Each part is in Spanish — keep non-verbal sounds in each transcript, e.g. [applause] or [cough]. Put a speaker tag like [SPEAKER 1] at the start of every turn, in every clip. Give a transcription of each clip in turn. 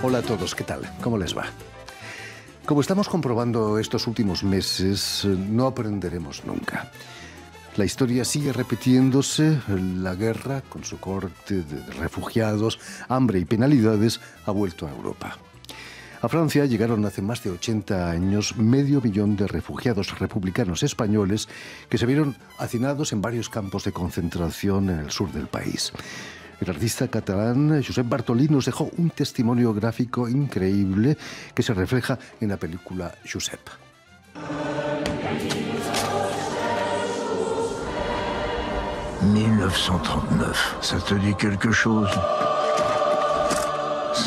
[SPEAKER 1] Hola a todos, ¿qué tal? ¿Cómo les va? Como estamos comprobando estos últimos meses, eh, no aprenderemos nunca. La historia sigue repitiéndose, la guerra, con su corte de refugiados, hambre y penalidades, ha vuelto a Europa. A Francia llegaron hace más de 80 años medio millón de refugiados republicanos españoles que se vieron hacinados en varios campos de concentración en el sur del país. L'artiste catalan, Josep Josep nous a dejó un testimonio gráfico increíble que se refleja en la película Josep. «
[SPEAKER 2] 1939, ça te dit quelque chose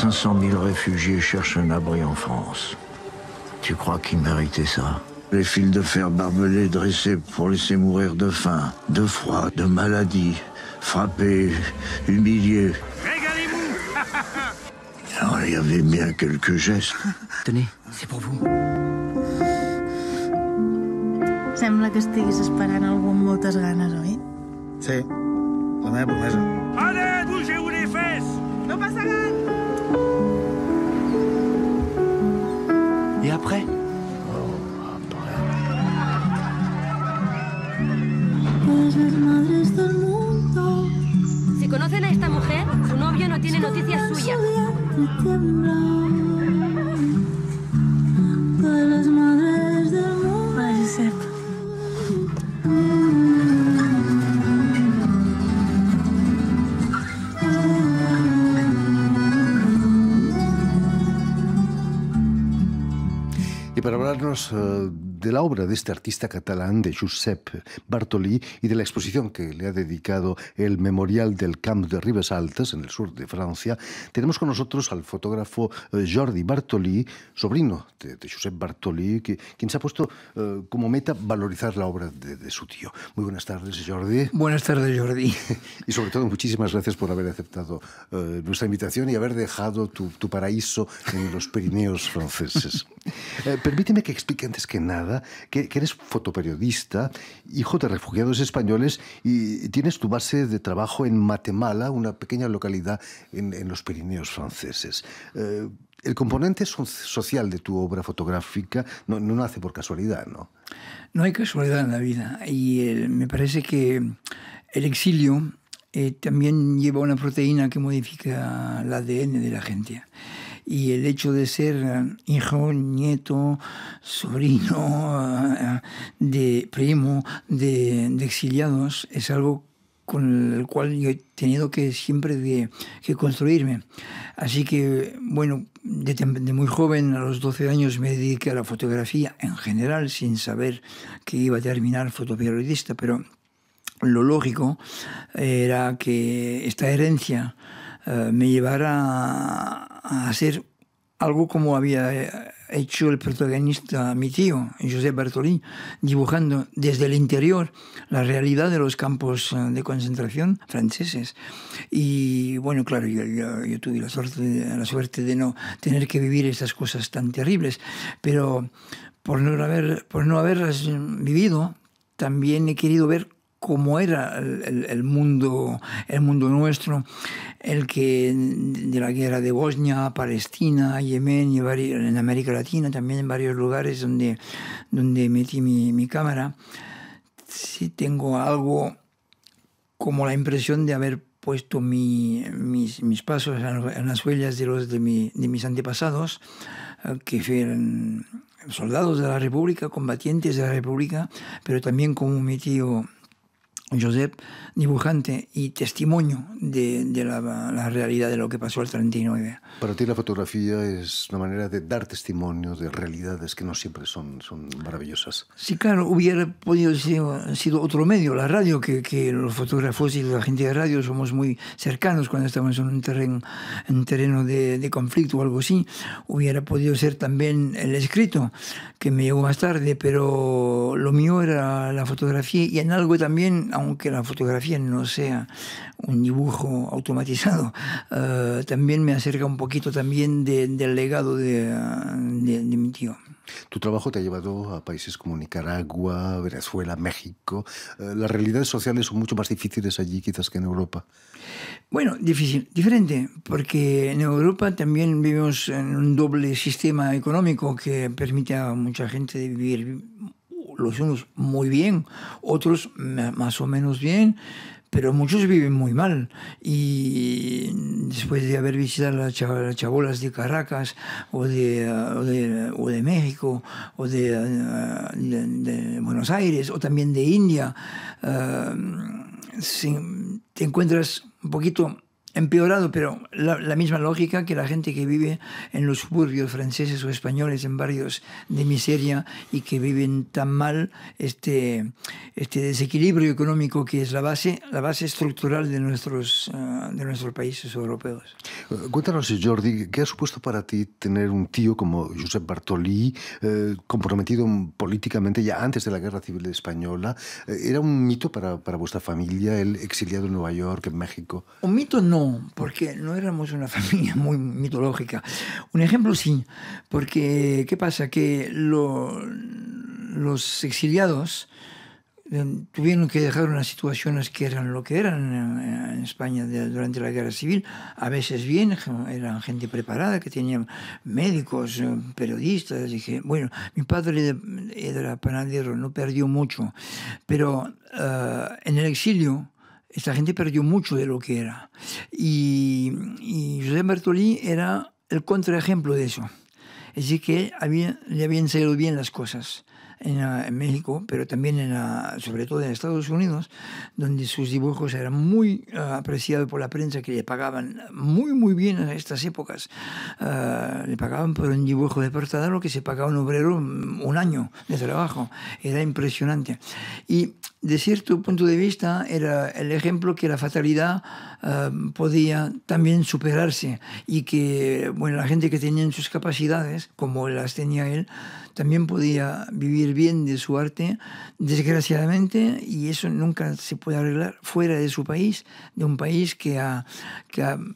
[SPEAKER 2] 500 000 réfugiés cherchent un abri en
[SPEAKER 1] France. Tu crois qu'ils méritaient ça Les fils de fer barbelés dressés pour laisser mourir de faim, de froid, de maladie, frappé, humilié. Alors, ah, il y avait bien quelques gestes.
[SPEAKER 2] Tenez, c'est pour vous. Sembla que estiguis esperant algú amb moltes ganes, oi? Sí, la meva promesa.
[SPEAKER 1] to uh, de la obra de este artista catalán, de Josep Bartolí, y de la exposición que le ha dedicado el Memorial del Camp de Ribes Altas, en el sur de Francia, tenemos con nosotros al fotógrafo eh, Jordi Bartolí, sobrino de, Josep Bartolí, que, quien se ha puesto eh, como meta valorizar la obra de, su tío. Muy buenas tardes, Jordi. Buenas tardes, Jordi. [laughs] y sobre todo, muchísimas gracias por haber aceptado eh, nuestra invitación y haber dejado tu, paraíso en los Pirineos franceses. [laughs] permíteme que explique antes que nada que, eres fotoperiodista, hijo de refugiados españoles y tienes tu base de trabajo en Matemala, una pequeña localidad en, los Pirineos franceses. Eh, el componente social de tu obra fotográfica no, no, nace por casualidad, ¿no?
[SPEAKER 2] No hay casualidad en la vida y eh, me parece que el exilio eh, también lleva una proteína que modifica el ADN de la gente y el hecho de ser eh, hijo, nieto, sobrino, eh, de primo de, exiliados es algo con el cual yo he tenido que siempre de, que construirme. Así que, bueno, de, de, muy joven, a los 12 años, me dediqué a la fotografía en general, sin saber que iba a terminar fotoperiodista, pero lo lógico era que esta herencia eh, me llevara hacer algo como había eh, hecho el protagonista, mi tío, José Bertolín, dibujando desde el interior la realidad de los campos eh, de concentración franceses. Y bueno, claro, yo, tuve la suerte, de no tener que vivir estas cosas tan terribles, pero por no, haber, por no haberlas vivido, también he querido ver cómo era el, mundo, el mundo nuestro, el que de la guerra de Bosnia, Palestina, Yemen, y en América Latina, también en varios lugares donde, donde metí mi, cámara, sí tengo algo como la impresión de haber puesto mis, pasos en las huellas de, los, de, de mis antepasados, que fueron soldados de la República, combatientes de la República, pero también como mi tío Josep, dibujante y testimonio de, la, realidad de lo que pasó el 39.
[SPEAKER 1] Para ti la fotografía es una manera de dar testimonio de realidades que no siempre son, son maravillosas.
[SPEAKER 2] Sí, claro, hubiera podido ser sido otro medio, la radio, que, los fotógrafos y la gente de radio somos muy cercanos cuando estamos en un terreno, en terreno de, de conflicto o algo así. Hubiera podido ser también el escrito, que me llegó más tarde, pero lo mío era la fotografía y en algo también aunque la fotografía no sea un dibujo automatizado, [laughs] eh, también me acerca un poquito también del legado de, mi tío.
[SPEAKER 1] Tu trabajo te ha llevado a países como Nicaragua, Venezuela, México. Eh, las realidades sociales son mucho más difíciles allí quizás que en Europa.
[SPEAKER 2] Bueno, difícil, diferente, porque en Europa también vivimos en un doble sistema económico que permite a mucha gente vivir los unos muy bien, otros más o menos bien, pero muchos viven muy mal. Y después de haber visitado las chabolas de Caracas o de, o de, México o de, Buenos Aires o también de India, eh, te encuentras un poquito empeorado, pero la, misma lógica que la gente que vive en los suburbios franceses o españoles, en barrios de miseria y que viven tan mal este, este desequilibrio económico que es la base, la base estructural de nuestros, eh, de nuestros países europeos.
[SPEAKER 1] Eh, cuéntanos, Jordi, ¿qué ha supuesto para ti tener un tío como Josep Bartolí, eh, comprometido políticamente ya antes de la Guerra Civil Española? ¿Era un mito para, para vuestra familia, el exiliado en Nueva York, en México?
[SPEAKER 2] Un mito no porque no éramos una [laughs] familia muy mitológica. Un ejemplo sí, porque ¿qué pasa? Que los exiliados eh, tuvieron que dejar unas situaciones que eran lo que eran en España durante la guerra civil, a veces bien, eran gente preparada, que tenían médicos, eh, periodistas, dije, bueno, mi padre era panadero, no perdió mucho, pero eh, en el exilio esta gente perdió mucho de lo que era. Y, José Bertolí era el contraejemplo de eso. Es decir, que había, le habían salido bien las cosas en, ah, México, pero también en sobre todo en Estados Unidos, donde sus dibujos eran muy ah, apreciados por la prensa, que le pagaban muy, muy bien en estas épocas. Ah, le pagaban por un dibujo de portada lo que se pagaba un obrero mm, un año de trabajo. Era impresionante. Y de cierto punto de vista, era el ejemplo que la fatalidad eh, podía también superarse y que bueno, la gente que tenía sus capacidades, como las tenía él, también podía vivir bien de su arte, desgraciadamente, y eso nunca se puede arreglar fuera de su país, de un país que ha,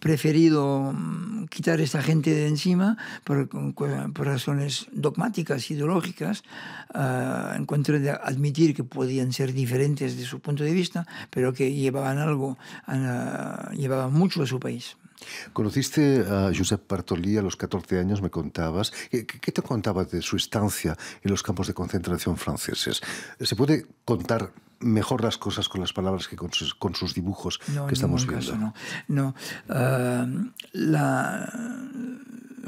[SPEAKER 2] preferido mm, quitar a esta gente de encima por, razones dogmáticas, ideológicas, eh, en contra de admitir que podían ser diferentes diferentes de su punto de vista, pero que llevaban algo, llevaban mucho a su país.
[SPEAKER 1] Conociste a Josep Bartoli a los 14 años, me contabas. ¿Qué, te contaba de su estancia en los campos de concentración franceses? ¿Se puede contar mejor las cosas con las palabras que con sus, dibujos que estamos viendo?
[SPEAKER 2] no, eh, la,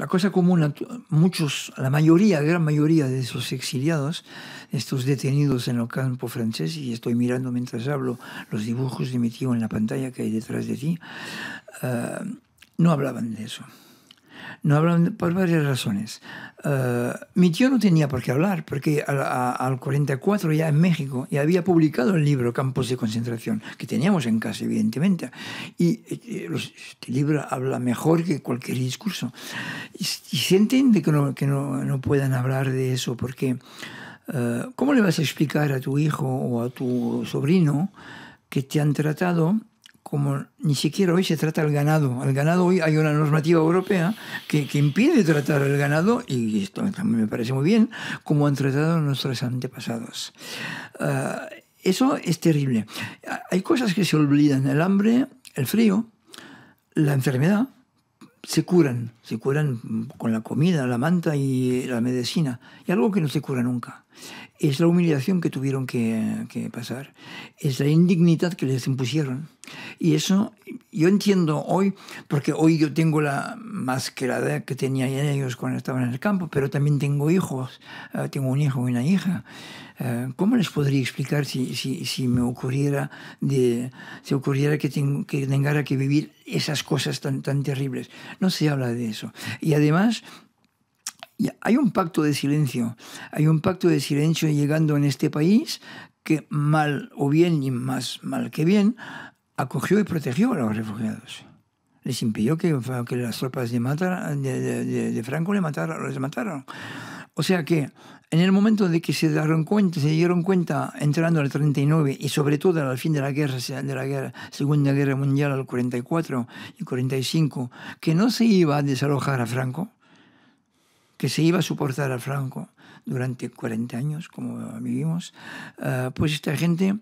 [SPEAKER 2] cosa común, muchos, la mayoría, la gran mayoría de esos exiliados, estos detenidos en el campo francés, y estoy mirando mientras hablo los dibujos de mi tío en la pantalla que hay detrás de ti, eh, no hablaban de eso. No hablaban por varias razones. Eh, mi tío no tenía por qué hablar, porque al, 44 ya en México ya había publicado el libro Campos de Concentración, que teníamos en casa, evidentemente. Y, este libro habla mejor que cualquier discurso. Y, se entiende que, no, que puedan hablar de eso, porque eh, ¿cómo le vas a explicar a tu hijo o a tu sobrino que te han tratado como ni siquiera hoy se trata al ganado. Al ganado hoy hay una normativa europea que, impide tratar al ganado, y esto también me parece muy bien, como han tratado nuestros antepasados. Ah, eso es terrible. Hay cosas que se olvidan, el hambre, el frío, la enfermedad, se curan, se curan con la comida, la manta y la medicina, y algo que no se cura nunca es la humillación que tuvieron que, pasar, es la indignidad que les impusieron. Y eso yo entiendo hoy, porque hoy yo tengo la más que tenían tenía ellos cuando estaban en el campo, pero también tengo hijos, eh, tengo un hijo y una hija. Eh, ¿Cómo les podría explicar si, me ocurriera, de, ocurriera que, tengo, que tengara que vivir esas cosas tan, tan terribles? No se habla de eso. Y además hay un pacto de silencio, hay un pacto de silencio llegando en este país que mal o bien y más mal que bien acogió y protegió a los refugiados. Les impidió que, que las tropas de, de, Franco les mataran, mataron. O sea que en el momento de que se dieron cuenta, se dieron cuenta entrando al 39 y sobre todo al fin de la guerra, de la guerra, Segunda Guerra Mundial al 44 y 45, que no se iba a desalojar a Franco, que se iba a soportar a Franco durante 40 años, como vivimos, eh, pues esta gente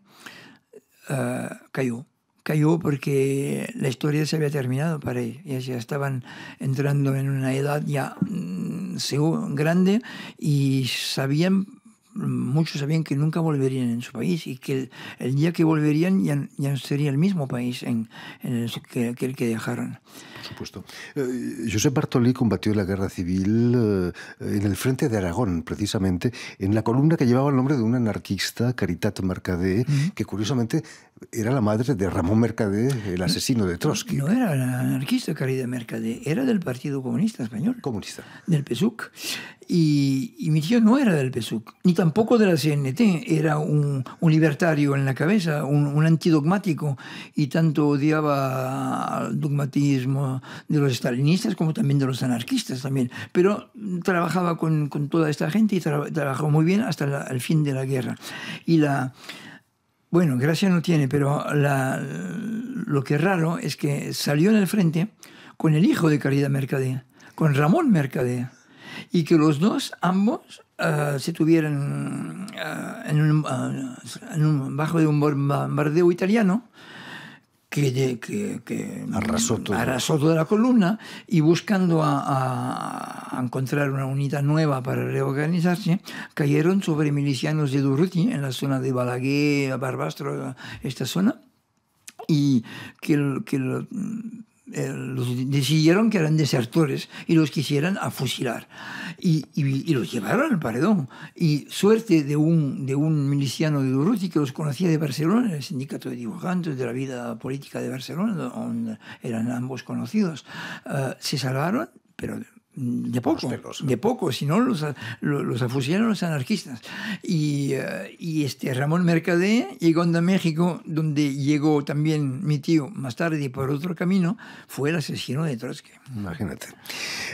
[SPEAKER 2] eh, cayó. Cayó porque la historia se había terminado para ellos. Ya estaban entrando en una edad ya mm, grande y sabían muchos sabían que nunca volverían en su país y que el, día que volverían ya, ya, no sería el mismo país en, el, que, que, el que dejaron
[SPEAKER 1] supuesto. Eh, José Bartolí combatió la guerra civil eh, en el frente de Aragón, precisamente, en la columna que llevaba el nombre de un anarquista, Caritat Mercadé, que curiosamente era la madre de Ramón Mercader, el asesino de Trotsky.
[SPEAKER 2] No era la anarquista Caritat Mercadé, era del Partido Comunista Español. Comunista. Del PSUC. Y, mi tío no era del PSUC, ni tampoco de la CNT, era un, libertario en la cabeza, un, un antidogmático, y tanto odiaba al dogmatismo de los estalinistas como también de los anarquistas también. Pero trabajaba con, toda esta gente y trabajó muy bien hasta el fin de la guerra. Y la... Bueno, gracia no tiene, pero lo que es raro es que salió en el frente con el hijo de Caridad Mercadé con Ramón Mercadé y que los dos, ambos, ah, se tuvieran ah, ah, bajo de un bombardeo italiano, que, que,
[SPEAKER 1] arrasó, toda
[SPEAKER 2] la columna y buscando a, encontrar una unidad nueva para reorganizarse, cayeron sobre milicianos de Durruti en la zona de Balaguer, Barbastro, esta zona, y que, que eh, los decidieron que eran desertores y los quisieran a fusilar. Y, los llevaron al paredón. Y suerte de un, de un miliciano de Durruti que los conocía de Barcelona, el sindicato de dibujantes de la vida política de Barcelona, donde eran ambos conocidos, eh, se salvaron, pero Mm, de poco, de poco, si no los, los los anarquistas. Y, eh, y este Ramón Mercader, llegando a México, donde llegó también mi tío más tarde y por otro camino, fue el asesino de Trotsky.
[SPEAKER 1] Imagínate.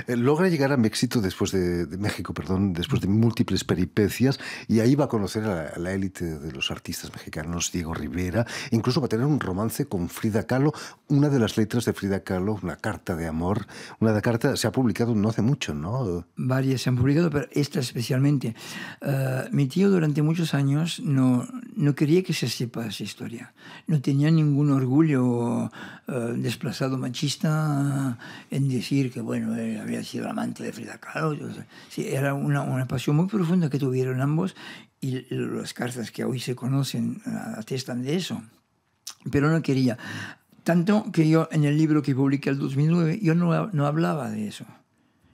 [SPEAKER 1] Eh, logra llegar a México después de, México, perdón, después de múltiples peripecias, y ahí va a conocer a la élite de los artistas mexicanos, Diego Rivera, incluso va a tener un romance con Frida Kahlo, una de las letras de Frida Kahlo, una carta de amor, una de carta, se ha publicado no hace mucho, ¿no?
[SPEAKER 2] Varias se han publicado, pero esta especialmente. Eh, mi tío durante muchos años no, no quería que se sepa esa historia. No tenía ningún orgullo eh, desplazado machista en decir que, bueno, él había sido amante de Frida Kahlo. Sí, era una, pasión muy profunda que tuvieron ambos y las cartas que hoy se conocen eh, atestan de eso. Pero no quería. Tanto que yo en el libro que publiqué el 2009, yo no, no hablaba de eso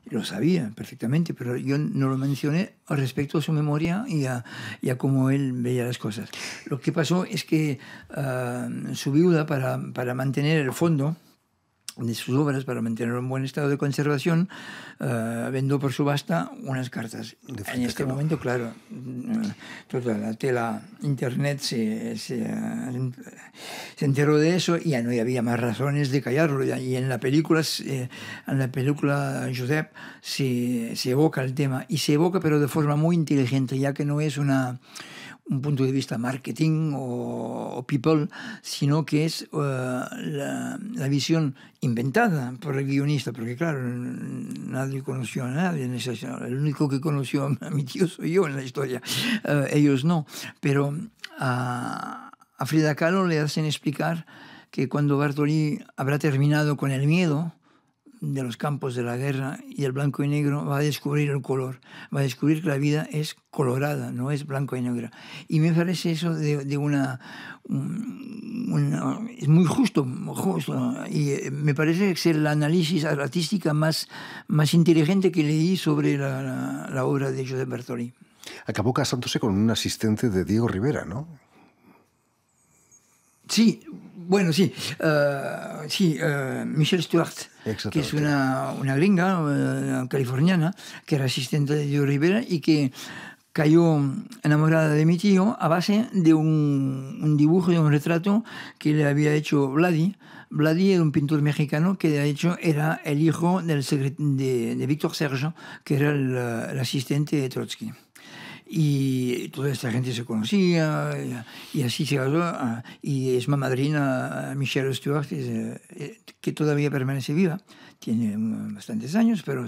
[SPEAKER 2] lo sabía perfectamente, pero yo no lo mencioné respecto a su memoria y a, cómo él veía las cosas. Lo que pasó es que ah, su viuda, para mantener el fondo, de sus obras para mantenerlo en buen estado de conservación, uh, vendo por subasta unas cartas. De en este no. momento, claro, toda la tela internet se, se, se, enteró de eso y ya no había más razones de callarlo. Y en la película, en la película Josep se, se evoca el tema y se evoca pero de forma muy inteligente, ya que no es una un punto de vista marketing o, people, sino que es eh, la, visión inventada por el guionista, porque claro, nadie conoció a nadie en esa El único que conoció a mi tío soy yo en la historia, eh, ellos no. Pero a Frida Kahlo le hacen explicar que cuando Bartoli habrá terminado con el miedo, de los campos de la guerra y el blanco y negro, va a descubrir el color, va a descubrir que la vida es colorada, no es blanco y negro. Y me parece eso de, una, Es muy justo, justo. Y eh, me parece que es el análisis artístico más, más inteligente que leí sobre la, obra de José Bertoli.
[SPEAKER 1] Acabó casándose con un asistente de Diego Rivera, ¿no?
[SPEAKER 2] Sí, bueno, sí, eh, sí, eh, Michelle Stewart, que es una, una gringa eh, californiana, que era asistente de Joe Rivera y que cayó enamorada de mi tío a base de un, dibujo, de un retrato que le había hecho Vladi. Vladi era un pintor mexicano que de hecho era el hijo del de, de Víctor Sergio, que era el asistente de Trotsky y toda esta gente se conocía y, así se casó ah, y es madrina ah, Michelle Stewart eh, eh, que, todavía permanece viva tiene mm, bastantes años pero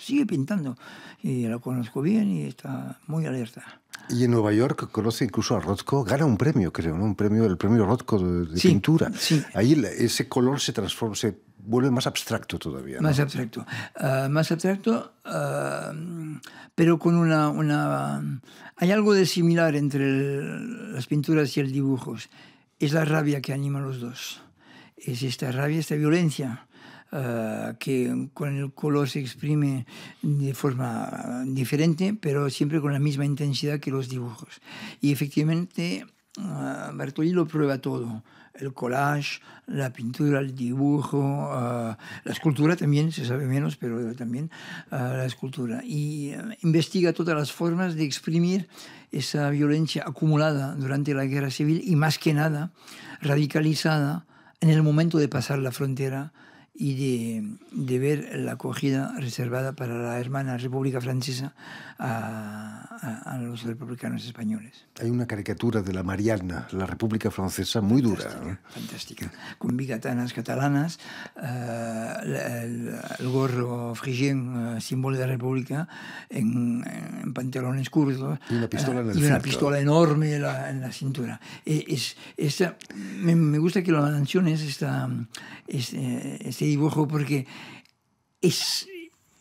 [SPEAKER 2] sigue pintando y la conozco bien y está muy alerta
[SPEAKER 1] y en Nueva York conoce incluso a Rothko, gana un premio, creo, ¿no? Un premio, el premio Rothko de, pintura. Ahí ese color se transforma, vuelve más abstracto todavía. Más
[SPEAKER 2] abstracto. Ah, más abstracto, ah, pero con una, Hay algo de similar entre las pinturas y el dibujos Es la rabia que anima a los dos. Es esta rabia, esta violencia. Ah, que con el color se exprime de forma diferente, pero siempre con la misma intensidad que los dibujos. Y efectivamente, Bertolli lo prueba todo el collage, la pintura, el dibujo, eh, la escultura también, se sabe menos, pero también eh, la escultura. Y eh, investiga todas las formas de exprimir esa violencia acumulada durante la guerra civil y más que nada radicalizada en el momento de pasar la frontera y de, ver la acogida reservada para la hermana República Francesa a, los republicanos españoles.
[SPEAKER 1] Hay una caricatura de la Mariana, la República Francesa, muy dura.
[SPEAKER 2] Fantástica, con bigatanas catalanas, eh, el, gorro frigien, eh, símbolo de la República, en, pantalones curtos. Y una pistola, eh, enorme en la cintura. E, es, me, gusta que lo menciones, esta, este dibujo porque es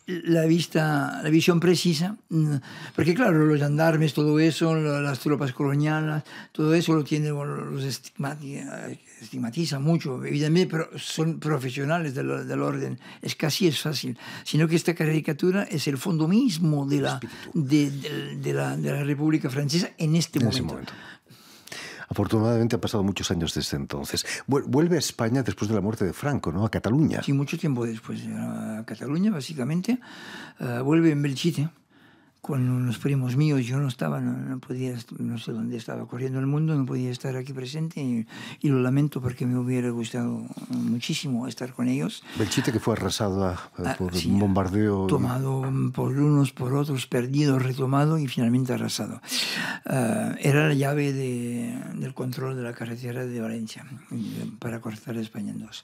[SPEAKER 2] la vista, la visión precisa, mm, porque claro, los gendarmes, todo eso, las tropas coloniales, todo eso lo tiene, los estigmatiza, mucho, evidentemente, pero son profesionales del, orden, es casi es fácil, sino que esta caricatura es el fondo mismo de la, de, la, de la República Francesa en este momento.
[SPEAKER 1] Afortunadamente ha pasado muchos años desde entonces. Vuelve a España después de la muerte de Franco, ¿no? A Cataluña. Sí,
[SPEAKER 2] mucho tiempo después. A Cataluña, básicamente. Ah, vuelve en Belchite con unos primos míos, yo no estaba, no, podía, no sé dónde estaba corriendo el mundo, no podía estar aquí presente y, lo lamento porque me hubiera gustado muchísimo estar con ellos.
[SPEAKER 1] Belchite que fue arrasada ah, por un bombardeo.
[SPEAKER 2] Tomado por unos, por otros, perdido, retomado y finalmente arrasado. Ah, era la llave de, del control de la carretera de Valencia para cortar España en dos.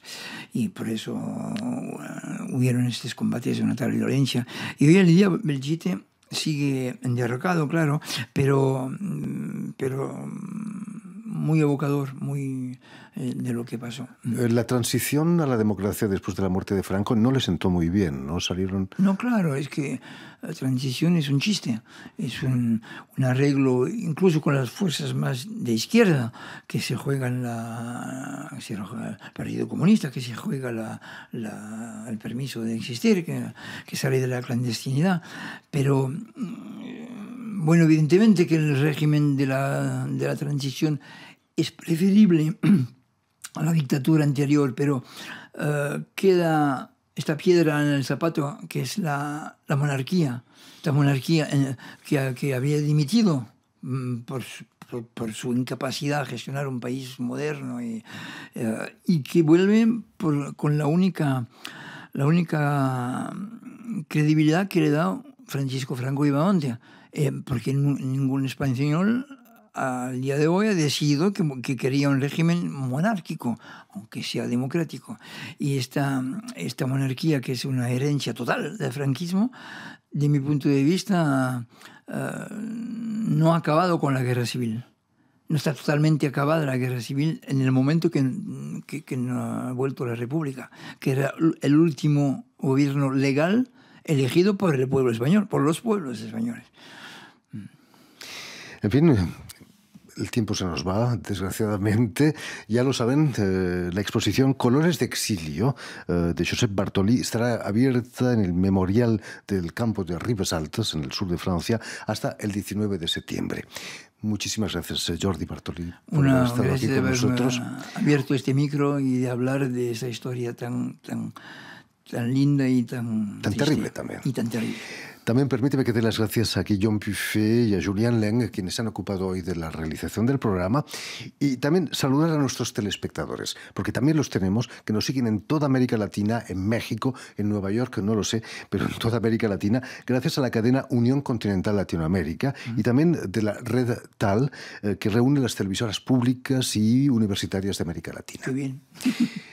[SPEAKER 2] Y por eso ah, hubieron estos combates de una y Valencia... Y hoy en día Belchite sigue derrocado, claro, pero, mm, pero mm, muy evocador, muy eh, de lo que pasó.
[SPEAKER 1] Eh, la transición a la democracia después de la muerte de Franco no le sentó muy bien, ¿no? Salieron...
[SPEAKER 2] No, claro, es que la transición es un chiste, es un, arreglo, incluso con las fuerzas más de izquierda, que se juegan la, juega el Partido Comunista, que se juega la, el permiso de existir, que, que sale de la clandestinidad, pero... Mm, bueno, evidentemente que el régimen de la, de la transición es preferible a [clears throat] la dictadura anterior, pero eh, queda esta piedra en el zapato que es la, la monarquía, esta monarquía eh, que, que, había dimitido mm, por, por, su incapacidad a gestionar un país moderno y, eh, y que vuelve con la única, la única mm, credibilidad que le da Francisco Franco y Baondia eh, porque ningún español al día de hoy ha decidido que, quería un régimen monárquico, aunque sea democrático. Y esta, esta monarquía, que es una herencia total del franquismo, de mi punto de vista, eh, no ha acabado con la guerra civil. No está totalmente acabada la guerra civil en el momento que, que no ha vuelto la República, que era el último gobierno legal elegido por el pueblo español, por los pueblos españoles.
[SPEAKER 1] En fin, el tiempo se nos va, desgraciadamente. Ya lo saben, eh, la exposición Colores de Exilio eh, de Josep Bartoli estará abierta en el Memorial del Campo de Rivesaltes Altas, en el sur de Francia, hasta el 19 de septiembre. Muchísimas gracias, eh, Jordi Bartoli,
[SPEAKER 2] por Una, aquí con nosotros. Abierto este micro y de hablar de esa historia tan, tan, tan linda y tan. Tan terrible también. Y tan
[SPEAKER 1] también permíteme que dé las gracias a Guillaume Puffet y a Julian Leng, quienes se han ocupado hoy de la realización del programa, y también saludar a nuestros telespectadores, porque también los tenemos, que nos siguen en toda América Latina, en México, en Nueva York, no lo sé, pero en toda América Latina, gracias a la cadena Unión Continental Latinoamérica y también de la red TAL, eh, que reúne las televisoras públicas y universitarias de América Latina. Muy bien. [laughs]